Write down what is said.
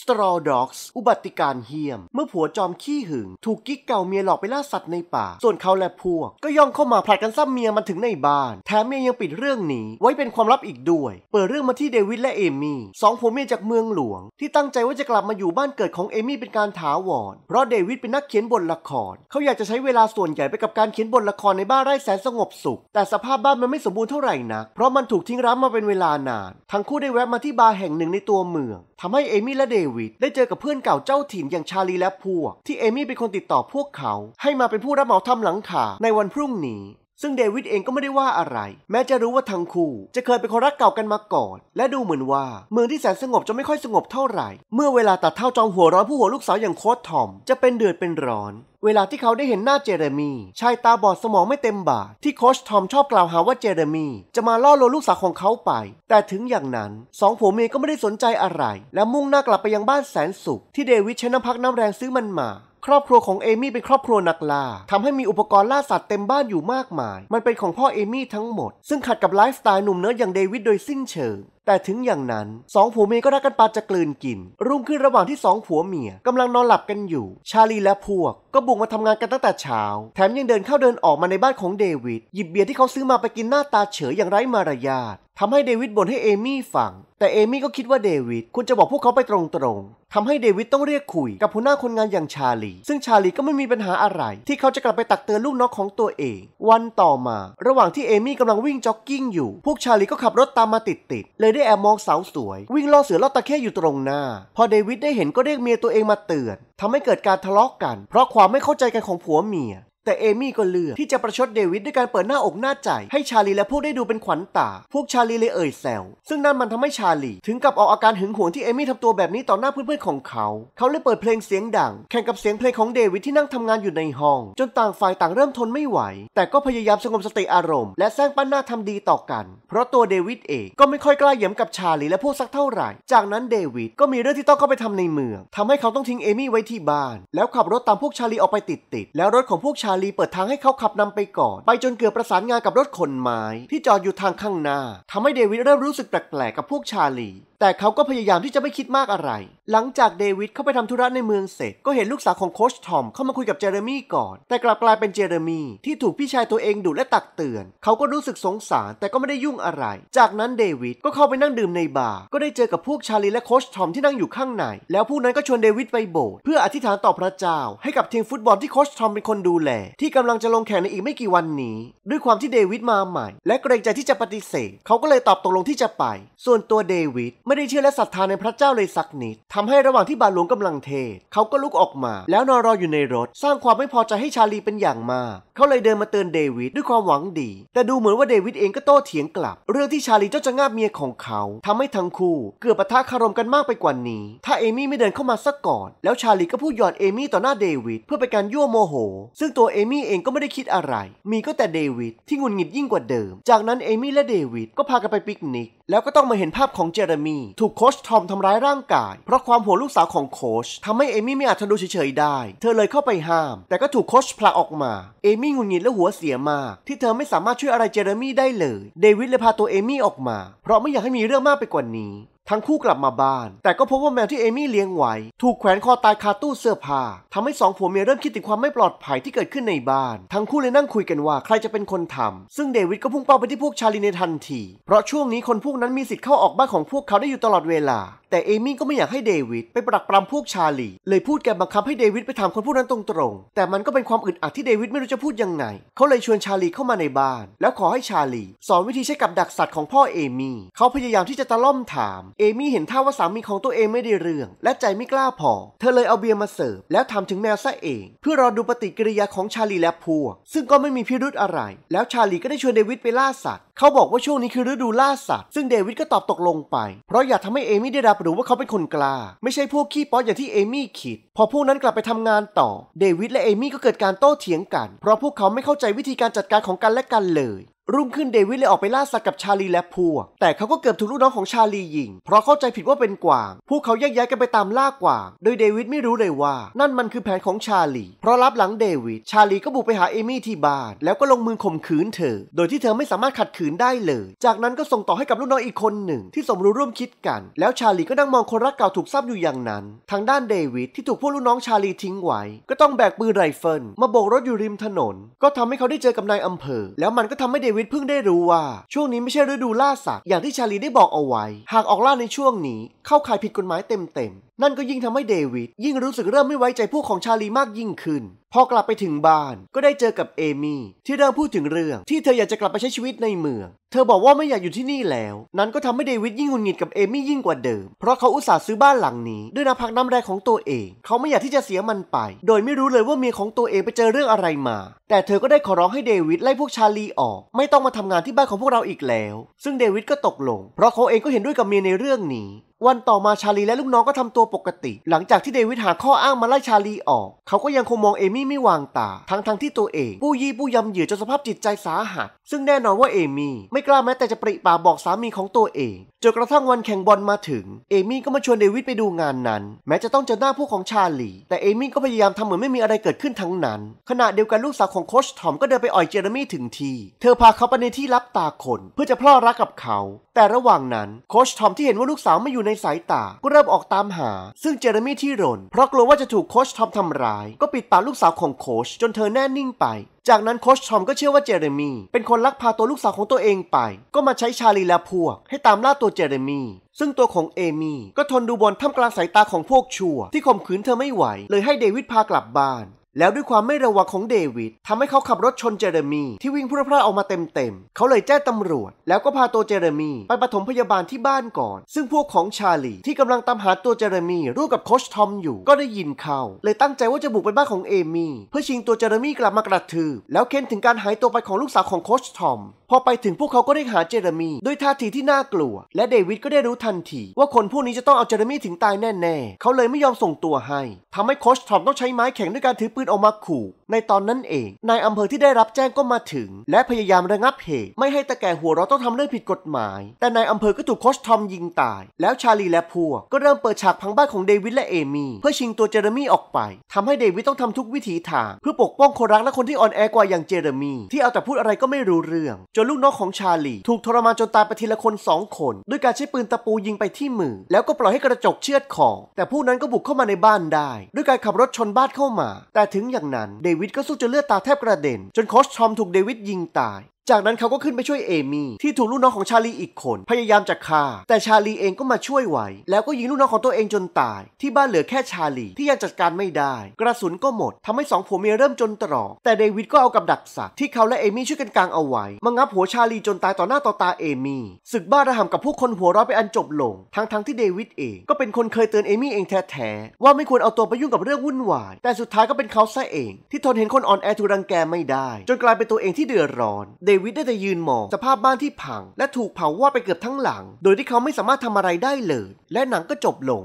สรอลด็อกส์อุบัติการเฮี้ยม เมื่อผัวจอมขี้หึงถูกกิ๊กเก่าเมียหลอกไปล่าสัตว์ในป่า ส่วนเขาและพวก ก็ย่องเข้ามาผลัดกันซ้ำเมียมันถึงในบ้าน แถมเมียยังปิดเรื่องนี้ ไว้เป็นความลับอีกด้วย เปิดเรื่องมาที่เดวิดและเอมี่สองผัวเมียจากเมืองหลวง ที่ตั้งใจว่าจะกลับมาอยู่บ้านเกิดของเอมี่เป็นการถาวรเพราะเดวิดเป็นนักเขียนบทละคร เขาอยากจะใช้เวลาส่วนใหญ่ไปกับการเขียนบทละครในบ้านไร่แสนสงบสุข แต่สภาพบ้านมันไม่สมบูรณ์เท่าไหร่นักเพราะมันถูกทิ้งร้างมาเป็นเวลานาน ทั้งคู่ได้แวะมาที่บาร์แห่งหนึ่งในตัวเมืองทำให้เอมี่และเดวิดได้เจอกับเพื่อนเก่าเจ้าถิ่นอย่างชาลีและพวก ที่เอมี่เป็นคนติดต่อพวกเขา ให้มาเป็นผู้รับเหมาทำหลังคาในวันพรุ่งนี้ซึ่งเดวิดเองก็ไม่ได้ว่าอะไร แม้จะรู้ว่าทั้งคู่ จะเคยเป็นคนรักเก่ากันมาก่อน และดูเหมือนว่า เมืองที่แสนสงบจะไม่ค่อยสงบเท่าไหร่ เมื่อเวลาตัดเท่าจอมหัวร้อนผู้หัวลูกสาวอย่างโคตทอมจะเป็นเดือดเป็นร้อน เวลาที่เขาได้เห็นหน้าเจเรมี ชายตาบอดสมองไม่เต็มบาทที่โคชทอมชอบกล่าวหาว่าเจเรมี จะมาล่อลวงลูกสาวของเขาไป แต่ถึงอย่างนั้นสองผัวเมียก็ไม่ได้สนใจอะไร และมุ่งหน้ากลับไปยังบ้านแสนสุข ที่เดวิดใช้น้ำพักน้ำแรงซื้อมันมาครอบครัวของเอมี่เป็นครอบครัวนักล่าทำให้มีอุปกรณ์ล่าสัตว์เต็มบ้านอยู่มากมาย มันเป็นของพ่อเอมี่ทั้งหมด ซึ่งขัดกับไลฟ์สไตล์หนุ่มเนื้ออย่างเดวิดโดยสิ้นเชิงแต่ถึงอย่างนั้นสองผัวเมียก็รักกันปาจะกลืนกิน รุ่งขึ้นระหว่างที่สองผัวเมียกำลังนอนหลับกันอยู่ ชาลีและพวกก็บุกมาทำงานกันตั้งแต่เช้าแถมยังเดินเข้าเดินออกมาในบ้านของเดวิดหยิบเบียร์ที่เขาซื้อมาไปกินหน้าตาเฉยอย่างไร้มารยาททำให้เดวิดบ่นให้เอมี่ฟังแต่เอมี่ก็คิดว่าเดวิดควรจะบอกพวกเขาไปตรงๆทำให้เดวิดต้องเรียกคุยกับหัวหน้าคนงานอย่างชาลีซึ่งชาลีก็ไม่มีปัญหาอะไร ที่เขาจะกลับไปตักเตือนลูกน้องของตัวเอง วันต่อมาระหว่างที่เอมี่กำลังวิ่งจ็อกกิ้งอยู่พวกชาลีก็ขับรถตามมาติดๆเลยได้แอบมองสาวสวย วิ่งล่อเสือล่อตะเียอยู่ตรงหน้า พอเดวิดได้เห็นก็เรียกเมียตัวเองมาเตือน ทำให้เกิดการทะเลาะกกัน เพราะความไม่เข้าใจกันของผัวเมียแต่เอมี่ก็เลือก ที่จะประชดเดวิดด้วยการเปิดหน้าอกหน้าใจให้ชาลีและพวกได้ดูเป็นขวัญตาพวกชาลีเลยเอ่ยแซวซึ่งนั่นมันทำให้ชาลีถึงกับออกอาการหึงหวงที่เอมี่ทำตัวแบบนี้ต่อหน้าเพื่อนๆของเขาเขาเลยเปิดเพลงเสียงดัง แข่งกับเสียงเพลงของเดวิดที่นั่งทำงานอยู่ในห้องจนต่างฝ่ายต่างเริ่มทนไม่ไหว แต่ก็พยายามสงบสติอารมณ์และแซงปั้นหน้าทำดีต่อกัน เพราะตัวเดวิดเองก็ไม่ค่อยกล้าเยียมกับชาลีและพวกสักเท่าไหร่ จากนั้นเดวิดก็มีเรื่องที่ต้องเข้าไปทำในเมืองทำให้เขาต้องทิ้งเอมี่ไว้ที่บ้าน แล้วขับรถ ตามพวกชาลีออกไปติดๆแล้วรถของพวกชาาลีเปิดทางให้เขาขับนำไปก่อน ไปจนเกือบประสานงานกับรถขนไม้ ที่จอดอยู่ทางข้างหน้า ทำให้เดวิดเริ่มรู้สึกแปลกๆกับพวกชาลีแต่เขาก็พยายามที่จะไม่คิดมากอะไร หลังจากเดวิดเข้าไปทำธุระในเมืองเสร็จ ก็เห็นลูกสาวของโคชทอมเข้ามาคุยกับเจเรมี่ก่อน แต่กลับกลายเป็นเจเรมี่ที่ถูกพี่ชายตัวเองดุและตักเตือน เขาก็รู้สึกสงสารแต่ก็ไม่ได้ยุ่งอะไร จากนั้นเดวิดก็เข้าไปนั่งดื่มในบาร์ ก็ได้เจอกับพวกชาลีและโคชทอมที่นั่งอยู่ข้างใน แล้วผู้นั้นก็ชวนเดวิดไปโบสถ์เพื่ออธิษฐานต่อพระเจ้า ให้กับทีมฟุตบอลที่โคชทอมเป็นคนดูแล ที่กำลังจะลงแข่งในอีกไม่กี่วันนี้ ด้วยความที่เดวิดมาใหม่ และเกรงใจที่จะปฏิเสธเขาก็เลยตอบตกลงที่จะไป ส่วนตัวเดวิดไม่ได้เชื่อและศรัทธาในพระเจ้าเลยสักนิดทำให้ระหว่างที่บาหลวงกำลังเทเขาก็ลุกออกมา แล้วนอนรออยู่ในรถ สร้างความไม่พอใจให้ชาลีเป็นอย่างมาก เขาเลยเดินมาเตือนเดวิดด้วยความหวังดี แต่ดูเหมือนว่าเดวิดเองก็โต้เถียงกลับ เรื่องที่ชาลีเจ้าจะงาบเมียของเขา ทำให้ทั้งคู่เกือบปะทะคารมกันมากไปกว่านี้ ถ้าเอมี่ไม่เดินเข้ามาสักก่อน แล้วชาลีก็พูดหยอดเอมี่ต่อหน้าเดวิดเพื่อเป็นการยั่วโมโห ซึ่งตัวเอมี่เองก็ไม่ได้คิดอะไร มีก็แต่เดวิดที่งุนหงิดยิ่งกว่าเดิม จากนั้นเอมี่และเดวิดก็พากันไปปิกนิกแล้วก็ต้องมาเห็นภาพของเจอร์มีี่ถูกโคชทอม ทำร้ายร่างกาย เพราะความหัวลูกสาวของโคชทำให้เอมี่ไม่อาจทนดูเฉยๆได้ เธอเลยเข้าไปห้าม แต่ก็ถูกโคชผลักออกมาเอมี่งุนงิดและหัวเสียมาก ที่เธอไม่สามารถช่วยอะไรเจเรมี่ได้เลย เดวิดเลยพาตัวเอมี่ออกมา เพราะไม่อยากให้มีเรื่องมากไปกว่านี้ทั้งคู่กลับมาบ้าน แต่ก็พบว่าแมวที่เอมี่เลี้ยงไว้ ถูกแขวนคอตายคาตู้เสื้อผ้าทำให้สองผัวเมียเริ่มคิดถึงความไม่ปลอดภัยที่เกิดขึ้นในบ้าน ทั้งคู่เลยนั่งคุยกันว่าใครจะเป็นคนทำซึ่งเดวิดก็พุ่งเป้าไปที่พวกชาลีในทันที เพราะช่วงนี้คนพวกนั้นมีสิทธิ์เข้าออกบ้านของพวกเขาได้อยู่ตลอดเวลาแต่เอมี่ก็ไม่อยากให้เดวิดไปปรักปรำพวกชาลี เลยพูดแกบังคับให้เดวิดไปถามคนผู้นั้นตรงๆ แต่มันก็เป็นความอึดอัดที่เดวิดไม่รู้จะพูดยังไง เขาเลยชวนชาลีเข้ามาในบ้าน แล้วขอให้ชาลี สอนวิธีใช้กับดักสัตว์ของพ่อเอมี่ เขาพยายามที่จะตะล่อมถาม เอมี่เห็นท่าว่าสามีของตัวเองไม่ได้เรื่อง และใจไม่กล้าพอ เธอเลยเอาเบียร์มาเสิร์ฟแล้วทำถึงแมวซะเอง เพื่อรอดูปฏิกิริยาของชาลีและพวก ซึ่งก็ไม่มีพิรุธอะไร แล้วชาลีก็ได้ชวนเดวิดไปล่าสัตว์ เขาบอกว่าช่วงนี้คือฤดูล่าสัตว์ ซึ่งเดวิดก็ตอบตกลงไปเพราะอยากทำให้เอมี่ได้รับหรือว่าเขาเป็นคนกล้า ไม่ใช่พวกขี้ป๊อตอย่างที่เอมี่คิด พอพวกนั้นกลับไปทำงานต่อ เดวิดและเอมี่ก็เกิดการโต้เถียงกัน เพราะพวกเขาไม่เข้าใจวิธีการจัดการของกันและกันเลยรุ่งขึ้นเดวิดเลยออกไปล่าสัตว์กับชาลีและพวก แต่เขาก็เกือบถูกลูกน้องของชาลียิง เพราะเข้าใจผิดว่าเป็นกวาง พวกเขาแยกย้ายกันไปตามล่ากวาง โดยเดวิดไม่รู้เลยว่า นั่นมันคือแผนของชาลี เพราะรับหลังเดวิด ชาลีก็บุกไปหาเอมี่ที่บ้าน แล้วก็ลงมือข่มขืนเธอ โดยที่เธอไม่สามารถขัดขืนได้เลย จากนั้นก็ส่งต่อให้กับลูกน้องอีกคนหนึ่ง ที่สมรู้ร่วมคิดกัน แล้วชาลีก็นั่งมองคนรักเก่าถูกซ้ำอยู่อย่างนั้น ทางด้านเดวิดที่ถูกพวกลูกน้องชาลีทิ้งไว้ ก็ต้องแบกปืนไรเฟิลมาโบกรถอยู่ริมถนน ก็ทำให้เขาได้เจอกับนายอาเภอ แล้วมันก็ทำให้เดวิดเพิ่งได้รู้ว่า ช่วงนี้ไม่ใช่ฤดูล่าสัตว์อย่างที่ชาลีได้บอกเอาไว้ หากออกล่าในช่วงนี้เข้าข่ายผิดกฎหมายเต็มๆ นั่นก็ยิ่งทำให้เดวิดยิ่งรู้สึกเริ่มไม่ไว้ใจพวกของชาลีมากยิ่งขึ้น พอกลับไปถึงบ้านก็ได้เจอกับเอมี่ที่เริ่มพูดถึงเรื่องที่เธออยากจะกลับไปใช้ชีวิตในเมือง เธอบอกว่าไม่อยากอยู่ที่นี่แล้ว นั้นก็ทำให้เดวิดยิ่งหงุดหงิดกับเอมี่ยิ่งกว่าเดิม เพราะเขาอุตส่าห์ซื้อบ้านหลังนี้ด้วยน้ำพักน้ำแรงของตัวเอง เขาไม่อยากที่จะเสียมันไป โดยไม่รู้เลยว่าเมียของตัวเองไปเจอเรื่องอะไรมา แต่เธอก็ได้ขอร้องให้เดวิดไล่พวกชาลีออก ไม่ต้องมาทำงานที่บ้านของพวกเราอีกแล้ว ซึ่งเดวิดก็ตกลงเพราะเขาเองก็เห็นด้วยกับเมียในเรื่องนี้วันต่อมาชาลีและลูกน้องก็ทำตัวปกติ หลังจากที่เดวิดหาข้ออ้างมาไล่ชาลีออก เขาก็ยังคงมองเอมี่ไม่วางตา ทั้งทั้งที่ตัวเอง ผู้ยี่ผู้ยำเหยื่อจนสภาพจิตใจสาหัสซึ่งแน่นอนว่าเอมี่ไม่กล้าแม้แต่จะปริปากบอกสามีของตัวเองจนกระทั่งวันแข่งบอลมาถึงเอมี่ ก็มาชวนเดวิดไปดูงานนั้น แม้จะต้องเจอหน้าผู้ของชาลีแต่เอมี่ก็พยายามทำเหมือนไม่มีอะไรเกิดขึ้นทั้งนั้น ขณะเดียวกันลูกสาวของโคชทอมก็เดินไปอ่อยเจอร์มี่ถึงทีเธอพาเขาไปในที่รับตาคนเพื่อจะพล่อรักกับเขา แต่ระหว่างนั้นโคชทอมที่เห็นว่าลูกสาวไม่อยูู่่ในสายตาก็เริ่มออกตามหา ซึ่งเจอร์มี่ที่รนเพราะกลัวว่าจะถูกโคชทอมทำร้าย ก็ปิดปากลูกสาวของโคชจนเธอแน่นิ่งไปจากนั้นโคชทอมก็เชื่อว่าเจอร์มี่เป็นคนลักพาตัวลูกสาวของตัวเองไป ก็มาใช้ชาลีและพวก ให้ตามล่าตัวเจอร์มี่ซึ่งตัวของเอมี่ก็ทนดูบนท่ามกลางสายตาของพวกชั่วที่ข่มขืนเธอไม่ไหว เลยให้เดวิดพากลับบ้านแล้วด้วยความไม่ระวังของเดวิดทำให้เขาขับรถชนเจเรมีที่วิ่งพรุ่งพล่าออกมาเต็มๆเขาเลยแจ้งตำรวจ แล้วก็พาตัวเจเรมี ไปปฐมพยาบาลที่บ้านก่อน ซึ่งพวกของชาลีที่กำลังตามหาตัวเจเรมีร่วมกับโคชทอมอยู่ ก็ได้ยินเขาเลยตั้งใจว่าจะบุกไปบ้านของเอมี่เพื่อชิงตัวเจเรมีกลับมากระทืบ แล้วเค้นถึงการหายตัวไปของลูกสาวของโคชทอมพอไปถึงพวกเขาก็ได้หาเจเรมี ด้วยท่าทีที่น่ากลัว และเดวิดก็ได้รู้ทันที ว่าคนผู้นี้จะต้องเอาเจเรมีถึงตายแน่ๆเขาเลยไม่ยอมส่งตัวให้ ทำให้โคชทอมต้องใช้ไม้แข็งด้วยการถือปืนออกมาขู่ ในตอนนั้นเองนายอำเภอที่ได้รับแจ้งก็มาถึง และพยายามระงับเหตุไม่ให้ตะแก่หัวเราต้องทำเรื่องผิดกฎหมาย แต่นายอำเภอก็ถูกโคชทอมยิงตาย แล้วชาลีและพวกก็เริ่มเปิดฉากพังบ้านของเดวิดและเอมี่เพื่อชิงตัวเจเรมีออกไป ทำให้เดวิดต้องทำทุกวิถีทางเพื่อปกป้องคนรักและคนที่อ่อนแอกว่าอย่างเจเรมีที่เอาแต่พูดอะไรก็ไม่รู้เรื่องจยลูกน้องของชาลีถูกทรมานจนตายไปทีละคน2คน ด้วยการใช้ปืนตะปูยิงไปที่มือ แล้วก็ปล่อยให้กระจกเชือดคอแต่ผู้นั้นก็บุกเข้ามาในบ้านได้ ด้วยการขับรถชนบ้านเข้ามา แต่ถึงอย่างนั้นเดวิดก็สู้จนเลือดตาแทบกระเด็นจนโคชทอมถูกเดวิดยิงตายจากนั้นเขาก็ขึ้นไปช่วยเอมี่ที่ถูกลูกน้องของชาลีอีกคนพยายามจะฆ่า แต่ชาลีเองก็มาช่วยไว้ แล้วก็ยิงลูกน้องของตัวเองจนตาย ที่บ้านเหลือแค่ชาลีที่ยังจัดการไม่ได้ กระสุนก็หมด ทำให้สองผัวเมียเริ่มจนตรอกแต่เดวิด ก็เอากับดักสัตว์ที่เขาและเอมี่ช่วยกันกางเอาไว้มางับหัวชาลีจนตายต่อหน้าต่อตาเอมี่ศึกบ้าระห่ำกับผู้คนหัวร้อนไปอันจบลงทั้งๆทที่เดวิดเองก็เป็นคนเคยเตือนเอมี่เองแท้ๆว่าไม่ควรเอาตัวไปยุ่งกับเรื่องวุ่นวายแต่สุดท้ายก็เป็นเขาซะเองที่ทนเห็นคนอ่อนแอถูรังแกไม่ได้ จนกลายเป็นตัวเองที่เดือดร้อนเดวิดได้แต่ยืนมองสภาพบ้านที่พัง และถูกเผาวอดไปเกือบทั้งหลัง โดยที่เขาไม่สามารถทำอะไรได้เลย และหนังก็จบลง